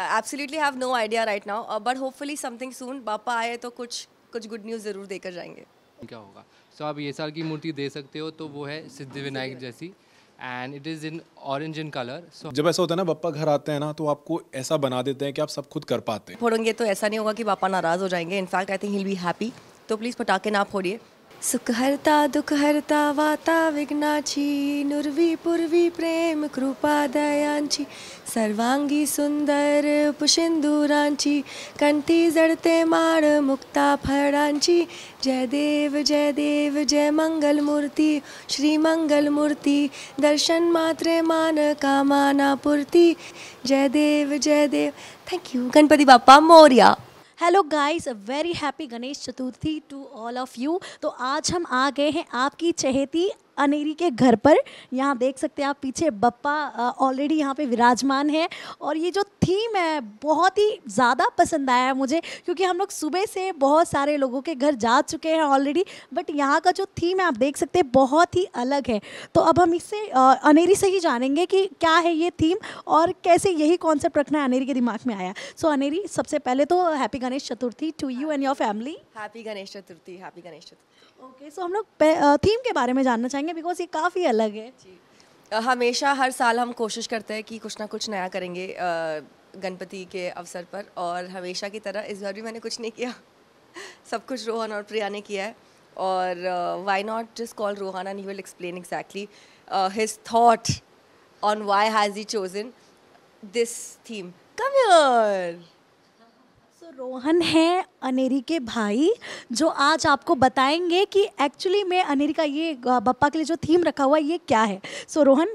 Absolutely have no idea right now but hopefully something soon पापा आए तो कुछ कुछ गुड न्यूज़ ज़रूर देकर जाएंगे क्या होगा सो so, आप ये साल की मूर्ति दे सकते हो तो वो है सिद्धि विनायक जैसी and it is in orange in colour so जब ऐसा होता है ना पापा घर आते हैं ना तो आपको ऐसा बना देते हैं कि आप सब खुद कर पाते हैं फोड़ेंगे तो ऐसा नहीं होगा कि पापा नाराज़ हो जाएंगे in fact I think he'll be happy तो प्लीज़ पटाखे ना फोड़िए सुखहरता दुखहरता वाता विघ्नाची नुर्वी पूर्वी प्रेम कृपा दयांची सर्वांगी सुंदर पुशिंदुरांची कंठी जडते माड़ मुक्ता फड़ांची जय देव जय देव जय मंगल मूर्ति श्री मूर्ति दर्शन मात्रे मान कामाना पूर्ति जय देव जय देव thank you Ganpati Bappa Morya hello guys very happy Ganesh Chaturthi to all of you तो आज हम आ गए हैं आपकी चहेती अनेरी के घर पर यहाँ देख सकते हैं आप पीछे बप्पा ऑलरेडी यहाँ पे विराजमान है और ये जो थीम है बहुत ही ज़्यादा पसंद आया है मुझे क्योंकि हम लोग सुबह से बहुत सारे लोगों के घर जा चुके हैं ऑलरेडी बट यहाँ का जो थीम है आप देख सकते हैं बहुत ही अलग है तो अब हम इससे अनेरी से ही जानेंगे कि क्या है ये थीम और कैसे यही कॉन्सेप्ट रखना है अनेरी के दिमाग में आया सो so, अनेरी सबसे पहले तो happy Ganesh Chaturthi to you and your family happy Ganesh Chaturthi happy Ganesh Chaturthi okay so हम लोग थीम के बारे में जानना चाहेंगे बिकॉज ये काफ़ी अलग है जी हमेशा हर साल हम कोशिश करते हैं कि कुछ ना कुछ नया करेंगे गणपति के अवसर पर और हमेशा की तरह इस बार भी मैंने कुछ नहीं किया सब कुछ रोहन और प्रिया ने किया है और why not just call Rohan and he will explain exactly his thought on why has he chosen this theme come so Rohan है अनेरी के भाई जो आज आपको बताएंगे कि एक्चुअली मैं अनेरी का ये बप्पा के लिए जो थीम रखा हुआ है ये क्या है सो so, रोहन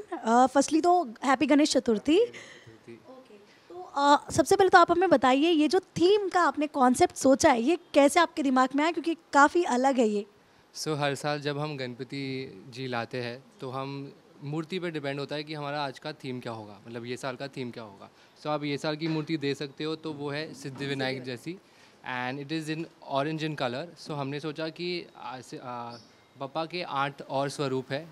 फर्स्टली तो हैप्पी गणेश चतुर्थी okay. तो आ, सबसे पहले तो आप हमें बताइए ये जो थीम का आपने कॉन्सेप्ट सोचा है ये कैसे आपके दिमाग में आया क्योंकि काफ़ी अलग है ये सो so, हर साल जब हम गणपति जी लाते हैं तो हम मूर्ति पे डिपेंड होता है कि हमारा आज का थीम क्या होगा मतलब ये साल का थीम क्या होगा सो so, आप ये साल की मूर्ति दे सकते हो तो वो है सिद्धि विनायक जैसी and it is in orange in colour so हमने सोचा कि पप्पा के आठ और स्वरूप है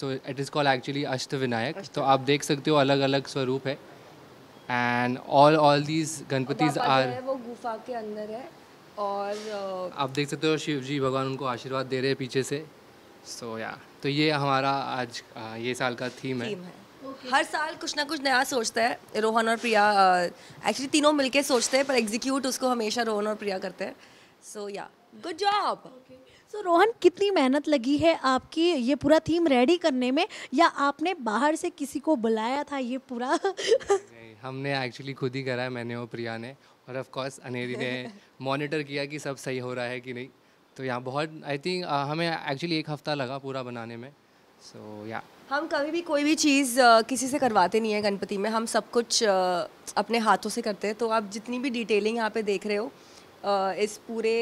so it is call actually Ashta Vinayak तो आप देख सकते हो अलग अलग स्वरूप है and all all these Ganpatis are वो गुफा के अंदर है और आप देख सकते हो शिव जी भगवान उनको आशीर्वाद दे रहे हैं पीछे से सो या तो ये हमारा आज ये साल का थीम, है, हर साल कुछ ना कुछ नया सोचता है रोहन और प्रिया एक्चुअली तीनों मिलके सोचते हैं पर एग्जीक्यूट उसको हमेशा रोहन और प्रिया करते हैं सो या गुड जॉब सो रोहन कितनी मेहनत लगी है आपकी ये पूरा थीम रेडी करने में या आपने बाहर से किसी को बुलाया था ये पूरा हमने एक्चुअली खुद ही करा है मैंने और प्रिया ने और ऑफ कोर्स अनेरी ने मॉनिटर किया कि सब सही हो रहा है कि नहीं तो यहाँ बहुत आई थिंक uh, हमें एक्चुअली एक हफ्ता लगा पूरा बनाने में सो so, या yeah. हम कभी भी कोई भी चीज़ uh, किसी से करवाते नहीं है गणपति में हम सब कुछ uh, अपने हाथों से करते हैं तो आप जितनी भी डिटेलिंग यहाँ पे देख रहे हो इस पूरे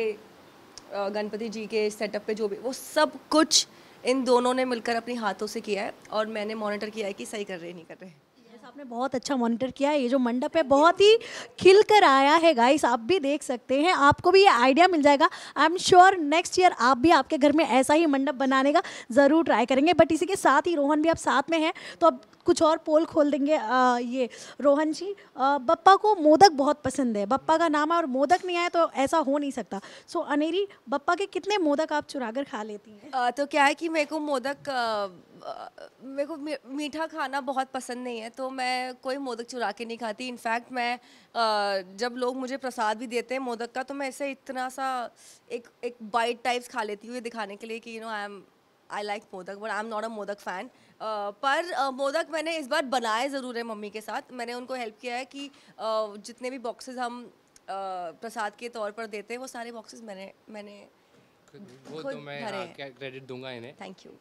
गणपति जी के सेटअप पे जो भी वो सब कुछ इन दोनों ने मिलकर अपने हाथों से किया है और मैंने मॉनिटर किया है कि सही कर रहे नहीं कर रहे आपने बहुत अच्छा मॉनिटर किया है ये जो मंडप है बहुत ही खिल कर आया है गाइस आप भी देख सकते हैं आपको भी ये आइडिया मिल जाएगा I am sure next year आप भी आपके घर में ऐसा ही मंडप बनाने का ज़रूर ट्राई करेंगे बट इसी के साथ ही रोहन भी आप साथ में हैं तो अब कुछ और पोल खोल देंगे आ, ये रोहन जी बप्पा को मोदक बहुत पसंद है बप्पा का नाम है और मोदक नहीं आया तो ऐसा हो नहीं सकता सो अनेरी बप्पा के कितने मोदक आप चुरा खा लेती हैं तो क्या है कि मेरे को मोदक मेरे को मीठा खाना बहुत पसंद नहीं है तो मैं कोई मोदक चुरा के नहीं खाती इनफैक्ट मैं जब लोग मुझे प्रसाद भी देते हैं मोदक का तो मैं ऐसे इतना सा एक एक बाइट टाइप्स खा लेती हूँ दिखाने के लिए कि you know I am I like modak but I am not a modak fan पर मोदक मैंने इस बार बनाए ज़रूर है मम्मी के साथ मैंने उनको हेल्प किया है कि जितने भी बॉक्सेस हम प्रसाद के तौर पर देते हैं वो सारे बॉक्सेस मैंने मैंने वो तो मैं क्रेडिट दूंगा इन्हें थैंक यू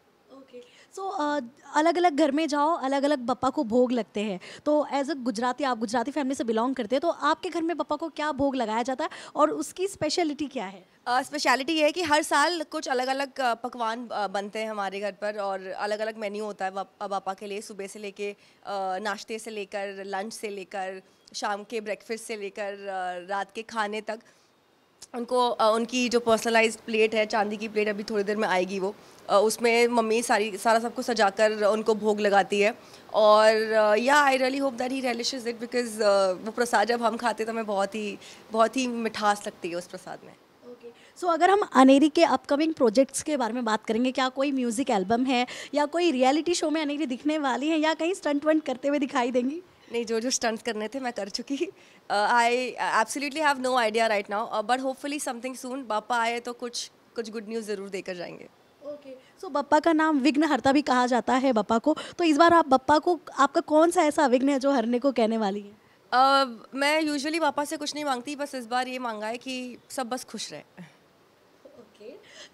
सो uh, अलग अलग घर में जाओ अलग अलग पप्पा को भोग लगते हैं तो एज अ गुजराती आप गुजराती फैमिली से बिलोंग करते हैं तो आपके घर में पप्पा को क्या भोग लगाया जाता है और उसकी स्पेशलिटी क्या है स्पेशलिटी uh, ये है कि हर साल कुछ अलग अलग uh, पकवान uh, बनते हैं हमारे घर पर और अलग अलग मेन्यू होता है पापा के लिए सुबह से लेके नाश्ते से लेकर लंच से लेकर शाम के ब्रेकफास्ट से लेकर रात के खाने तक उनको उनकी जो पर्सनलाइज्ड प्लेट है चांदी की प्लेट अभी थोड़ी देर में आएगी वो उसमें मम्मी सारी सारा सबको सजा कर उनको भोग लगाती है और या I really hope that he relish it because वो प्रसाद जब हम खाते तो हमें बहुत ही बहुत ही मिठास लगती है उस प्रसाद में सो so, अगर हम अनेरी के अपकमिंग प्रोजेक्ट्स के बारे में बात करेंगे क्या कोई म्यूज़िक एल्बम है या कोई रियलिटी शो में अनेरी दिखने वाली है या कहीं स्टंट वंट करते हुए दिखाई देंगी नहीं जो जो स्टंट्स करने थे मैं कर चुकी I absolutely have no idea right now but hopefully something soon पापा आए तो कुछ कुछ गुड न्यूज़ ज़रूर देकर जाएंगे okay okay. So so, Bappa का नाम विघ्नहर्ता भी कहा जाता है बप्पा को तो इस बार आप बप्पा को आपका कौन सा ऐसा विघ्न है जो हरने को कहने वाली है uh, मैं यूजुअली पापा से कुछ नहीं मांगती बस इस बार ये मांगा है कि सब बस खुश रहे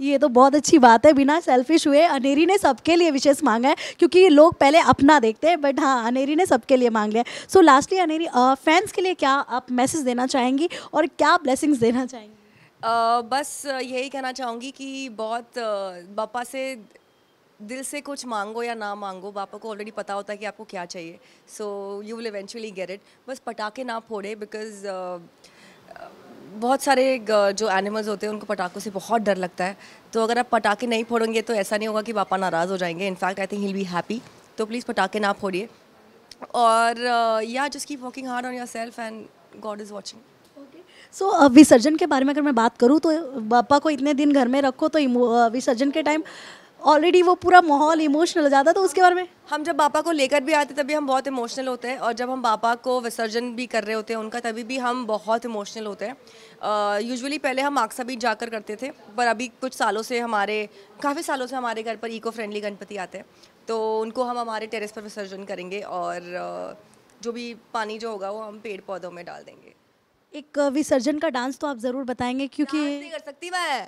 ये तो बहुत अच्छी बात है बिना सेल्फिश हुए अनेरी ने सबके लिए विशेष मांगा है क्योंकि लोग पहले अपना देखते हैं बट हाँ अनेरी ने सबके लिए मांग लिया सो लास्टली अनेरी फैंस के लिए क्या आप मैसेज देना चाहेंगी और क्या ब्लेसिंग्स देना चाहेंगी बस यही कहना चाहूँगी कि बहुत पापा से दिल से कुछ मांगो या ना मांगो पापा को ऑलरेडी पता होता है कि आपको क्या चाहिए so you will eventually get it बस पटाखे ना फोड़े बिकॉज बहुत सारे जो एनिमल्स होते हैं उनको पटाखों से बहुत डर लगता है तो अगर आप पटाखे नहीं फोड़ेंगे तो ऐसा नहीं होगा कि पापा नाराज़ हो जाएंगे in fact I think he'll be happy तो प्लीज़ पटाखे ना फोड़िए और या just keep working hard on yourself and god is watching so so, विसर्जन के बारे में अगर मैं बात करूँ तो पापा को इतने दिन घर में रखो तो विसर्जन के टाइम ऑलरेडी वो पूरा माहौल इमोशनल हो जाता तो उसके बारे में हम जब बापा को लेकर भी आते तभी हम बहुत इमोशनल होते हैं और जब हम बापा को विसर्जन भी कर रहे होते हैं उनका तभी भी हम बहुत इमोशनल होते हैं यूजुअली पहले हम आगसा बीच जाकर करते थे पर अभी कुछ सालों से हमारे काफ़ी सालों से हमारे घर पर इको फ्रेंडली गणपति आते हैं तो उनको हम हमारे टेरेस पर विसर्जन करेंगे और जो भी पानी जो होगा वो हम पेड़ पौधों में डाल देंगे एक विसर्जन का डांस तो आप ज़रूर बताएंगे क्योंकि नहीं कर सकती मैं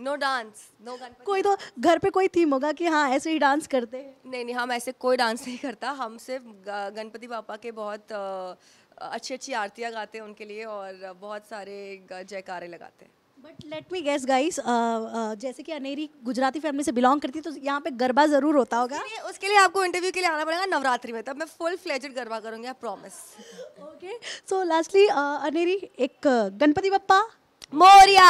नो डांस नो गणपति कोई तो घर पे कोई थीम होगा कि हाँ ऐसे ही डांस करते हैं नहीं नहीं हम ऐसे कोई डांस नहीं करता हम सिर्फ गणपति पापा के बहुत अच्छी अच्छी आरतियाँ गाते हैं उनके लिए और बहुत सारे जयकारे लगाते हैं but let me guess guys जैसे कि अनेरी गुजराती फैमिली से बिलोंग करती है तो यहाँ पे गरबा जरूर होता होगा उसके लिए, उसके लिए आपको इंटरव्यू के लिए आना पड़ेगा नवरात्रि में तब मैं फुल फ्लेजेड गरबा करूँगी I promise okay so lastly Aneri एक Ganpati Bappa Morya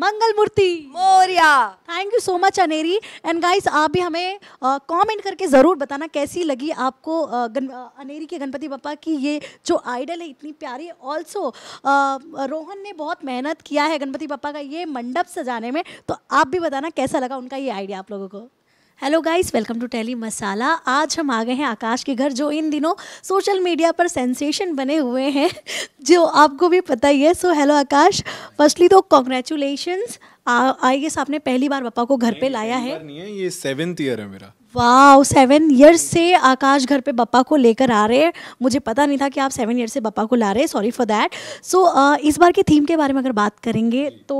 Mangal Murti Morya thank you so much Aneri and guys आप भी हमें कमेंट करके ज़रूर बताना कैसी लगी आपको आ, अनेरी के गणपति पापा की ये जो आइडल है इतनी प्यारी ऑल्सो रोहन ने बहुत मेहनत किया है गणपति पापा का ये मंडप सजाने में तो आप भी बताना कैसा लगा उनका ये आइडिया आप लोगों को hello guys welcome to Telly Masala आज हम आ गए हैं आकाश के घर जो इन दिनों सोशल मीडिया पर सेंसेशन बने हुए हैं जो आपको भी पता ही है सो हेलो आकाश फर्स्टली तो कॉन्ग्रेचुलेशन आई गेस आपने पहली बार पापा को घर पे लाया है नहीं है ये सेवेंथ ईयर है मेरा वाह सेवन ईयर्स से आकाश घर पे पप्पा को लेकर आ रहे हैं मुझे पता नहीं था कि आप सेवन ईयर से पप्पा को ला रहे हैं सॉरी फॉर दैट सो इस बार की थीम के बारे में अगर बात करेंगे तो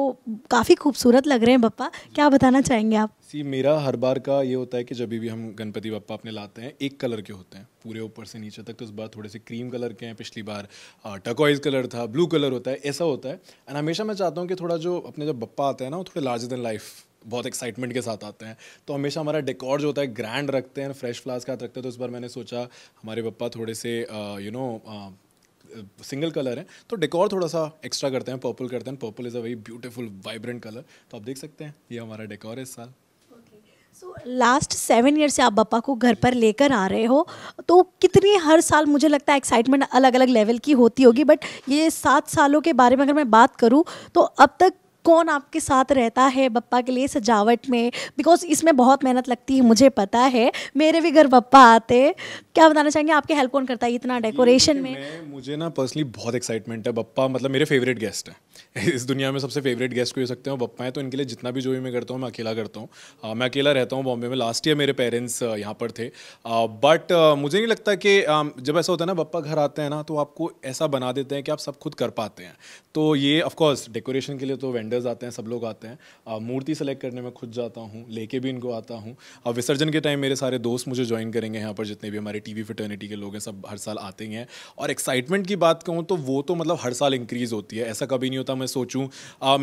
काफ़ी खूबसूरत लग रहे हैं पप्पा क्या बताना चाहेंगे आप सी मेरा हर बार का ये होता है कि जब भी हम गणपति पप्पा अपने लाते हैं एक कलर के होते हैं पूरे ऊपर से नीचे तक तो इस बार थोड़े से क्रीम कलर के हैं पिछली बार टकॉइज कलर था ब्लू कलर होता है ऐसा होता है एंड हमेशा मैं चाहता हूँ कि थोड़ा जो अपने जब पप्पा आते हैं ना वो थोड़े लार्जर देन लाइफ बहुत एक्साइटमेंट के साथ आते हैं तो हमेशा हमारा डेकोर जो होता है ग्रैंड रखते हैं फ्रेश फ्लास्क हाथ रखते हैं तो इस बार मैंने सोचा हमारे पप्पा थोड़े से यू नो सिंगल कलर है तो डेकोर थोड़ा सा एक्स्ट्रा करते हैं पर्पल करते हैं purple is a very beautiful vibrant colour तो आप देख सकते हैं ये हमारा डेकोर है इस साल सो लास्ट सेवन ईयर से आप पापा को घर पर लेकर आ रहे हो तो कितनी हर साल मुझे लगता है एक्साइटमेंट अलग अलग लेवल की होती होगी बट ये सात सालों के बारे में अगर मैं बात करूँ तो अब तक कौन आपके साथ रहता है बप्पा के लिए सजावट में बिकॉज इसमें बहुत मेहनत लगती है मुझे पता है मेरे भी घर पप्पा आते क्या बताना चाहेंगे आपके हेल्प कौन करता है इतना डेकोरेशन में मुझे ना पर्सनली बहुत एक्साइटमेंट है पप्पा मतलब मेरे फेवरेट गेस्ट हैं इस दुनिया में सबसे फेवरेट गेस्ट को हो सकते हैं पप्पा हैं तो इनके लिए जितना भी जो भी मैं करता हूँ मैं अकेला करता हूँ हाँ, मैं अकेला रहता हूँ बॉम्बे में लास्ट ईयर मेरे पेरेंट्स यहाँ पर थे बट मुझे नहीं लगता कि जब ऐसा होता है ना पप्पा घर आते हैं ना तो आपको ऐसा बना देते हैं कि आप सब खुद कर पाते हैं तो ये ऑफकोर्स डेकोरेशन के लिए तो वेंडर वेंडर्स आते हैं सब लोग आते हैं मूर्ति सेलेक्ट करने में खुद जाता हूँ लेके भी इनको आता हूँ और विसर्जन के टाइम मेरे सारे दोस्त मुझे ज्वाइन करेंगे यहाँ पर जितने भी हमारे टी वी फिटर्निटी के लोग हैं सब हर साल आते हैं और एक्साइटमेंट की बात कहूँ तो वो तो मतलब हर साल इंक्रीज़ होती है ऐसा कभी नहीं होता मैं सोचूँ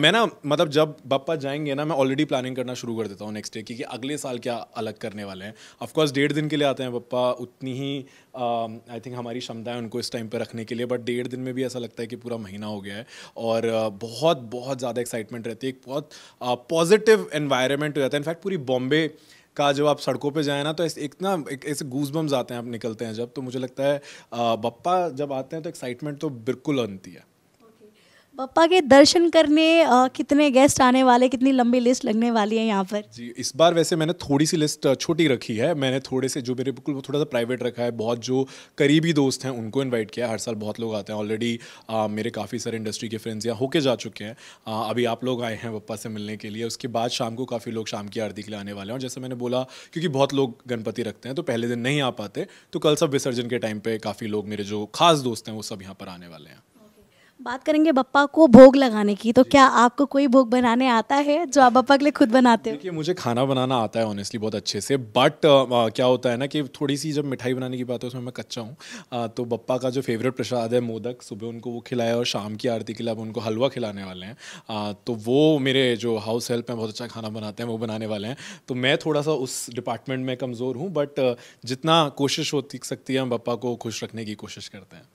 मैं ना मतलब जब पप्पा जाएंगे ना मैं ऑलरेडी प्लानिंग करना शुरू कर देता हूँ नेक्स्ट डे क्योंकि अगले साल क्या अलग करने वाले हैं ऑफकोर्स डेढ़ दिन के लिए आते हैं पप्पा उतनी ही आई थिंक हमारी क्षमता है उनको इस टाइम पर रखने के लिए बट डेढ़ दिन में भी ऐसा लगता है कि पूरा महीना हो गया है और बहुत बहुत ज़्यादा एक्साइट एक्साइटमेंट रहती है एक बहुत पॉजिटिव एनवायरनमेंट हो जाता है इनफैक्ट पूरी बॉम्बे का जब आप सड़कों पे जाए ना तो ऐसे एक ऐसे गूज बम्स आते हैं आप निकलते हैं जब तो मुझे लगता है बप्पा जब आते हैं तो एक्साइटमेंट तो बिल्कुल बनती है पप्पा के दर्शन करने कितने गेस्ट आने वाले कितनी लंबी लिस्ट लगने वाली है यहाँ पर जी इस बार वैसे मैंने थोड़ी सी लिस्ट छोटी रखी है मैंने थोड़े से जो मेरे बिल्कुल थोड़ा सा प्राइवेट रखा है बहुत जो करीबी दोस्त हैं उनको इन्वाइट किया हर साल बहुत लोग आते हैं ऑलरेडी मेरे काफ़ी सारे इंडस्ट्री के फ्रेंड्स यहाँ होके जा चुके हैं आ, अभी आप लोग आए हैं पप्पा से मिलने के लिए उसके बाद शाम को काफ़ी लोग शाम की आरती के लिए आने वाले हैं और जैसे मैंने बोला क्योंकि बहुत लोग गणपति रखते हैं तो पहले दिन नहीं आ पाते तो कल सब विसर्जन के टाइम पर काफ़ी लोग मेरे जो खास दोस्त हैं वो सब यहाँ पर आने वाले हैं बात करेंगे बप्पा को भोग लगाने की तो क्या आपको कोई भोग बनाने आता है जो आप बप्पा के लिए खुद बनाते हो देखिए मुझे खाना बनाना आता है ऑनेस्टली बहुत अच्छे से बट uh, क्या होता है ना कि थोड़ी सी जब मिठाई बनाने की बात है उसमें मैं कच्चा हूँ uh, तो बप्पा का जो फेवरेट प्रसाद है मोदक सुबह उनको वो खिलाया और शाम की आरती के लिए अब उनको हलवा खिलाने वाले हैं uh, तो वो मेरे जो हाउस हेल्प हैं बहुत अच्छा खाना बनाते हैं वो बनाने वाले हैं तो मैं थोड़ा सा उस डिपार्टमेंट में कमज़ोर हूँ बट जितना कोशिश हो सकती है हम बप्पा को खुश रखने की कोशिश करते हैं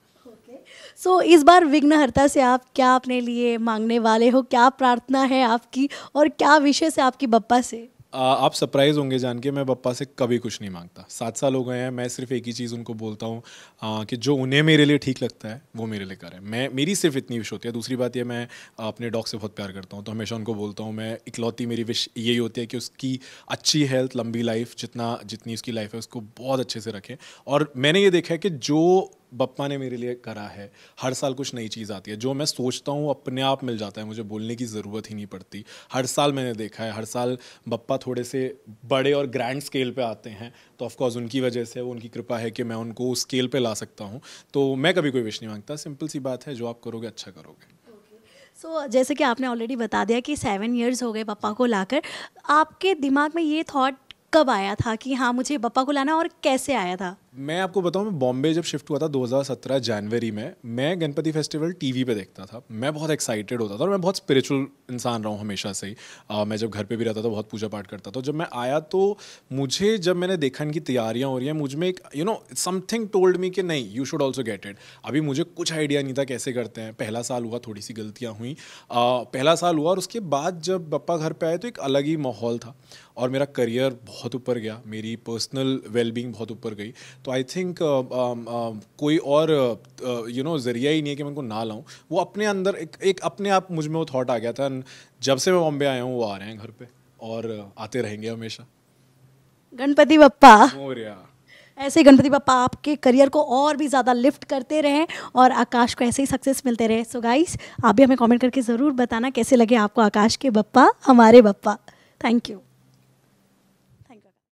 सो so, इस बार विघ्नहर्ता से आप क्या अपने लिए मांगने वाले हो क्या प्रार्थना है आपकी और क्या विशेष है आपकी बप्पा से आप सरप्राइज़ होंगे जान के मैं बप्पा से कभी कुछ नहीं मांगता सात साल हो गए हैं मैं सिर्फ एक ही चीज़ उनको बोलता हूँ कि जो उन्हें मेरे लिए ठीक लगता है वो मेरे लिए करें मैं मेरी सिर्फ इतनी विश होती है दूसरी बात ये मैं अपने डॉग से बहुत प्यार करता हूँ तो हमेशा उनको बोलता हूँ मैं इकलौती मेरी विश यही होती है कि उसकी अच्छी हेल्थ लंबी लाइफ जितना जितनी उसकी लाइफ है उसको बहुत अच्छे से रखें और मैंने ये देखा है कि जो बप्पा ने मेरे लिए करा है हर साल कुछ नई चीज़ आती है जो मैं सोचता हूँ अपने आप मिल जाता है मुझे बोलने की ज़रूरत ही नहीं पड़ती हर साल मैंने देखा है हर साल बप्पा थोड़े से बड़े और ग्रैंड स्केल पे आते हैं तो ऑफकोर्स उनकी वजह से वो उनकी कृपा है कि मैं उनको उस स्केल पर ला सकता हूँ तो मैं कभी कोई विश नहीं मांगता सिंपल सी बात है जो आप करोगे अच्छा करोगे सो so, जैसे कि आपने ऑलरेडी बता दिया कि सेवन ईयर्स हो गए पप्पा को लाकर आपके दिमाग में ये थॉट कब आया था कि हाँ मुझे पप्पा को लाना और कैसे आया था मैं आपको बताऊं मैं बॉम्बे जब शिफ्ट हुआ था 2017 जनवरी में मैं गणपति फेस्टिवल टीवी पे देखता था मैं बहुत एक्साइटेड होता था और मैं बहुत स्पिरिचुअल इंसान रहा हूँ हमेशा से ही मैं जब घर पे भी रहता था बहुत पूजा पाठ करता था जब मैं आया तो मुझे जब मैंने देखा इनकी तैयारियाँ हो रही हैं मुझ में एक you know something told me कि नहीं you should also get it अभी मुझे कुछ आइडिया नहीं था कैसे करते हैं पहला साल हुआ थोड़ी सी गलतियाँ हुई आ, पहला साल हुआ और उसके बाद जब पप्पा घर पर आए तो एक अलग ही माहौल था और मेरा करियर बहुत ऊपर गया मेरी पर्सनल वेलबींग बहुत ऊपर गई तो I think uh, um, um, कोई और यू नो ज़रिया ही नहीं है कि मैं उनको ना लाऊं वो अपने अंदर एक, एक अपने आप मुझ में वो थाट आ गया था जब से मैं बॉम्बे आया हूँ वो आ रहे हैं घर पे और uh, आते रहेंगे हमेशा गणपति बप्पा मोरिया ऐसे गणपति पापा आपके करियर को और भी ज़्यादा लिफ्ट करते रहें और आकाश को ऐसे ही सक्सेस मिलते रहे सो so गाइस आप भी हमें कमेंट करके ज़रूर बताना कैसे लगे आपको आकाश के बप्पा हमारे बप्पा थैंक यू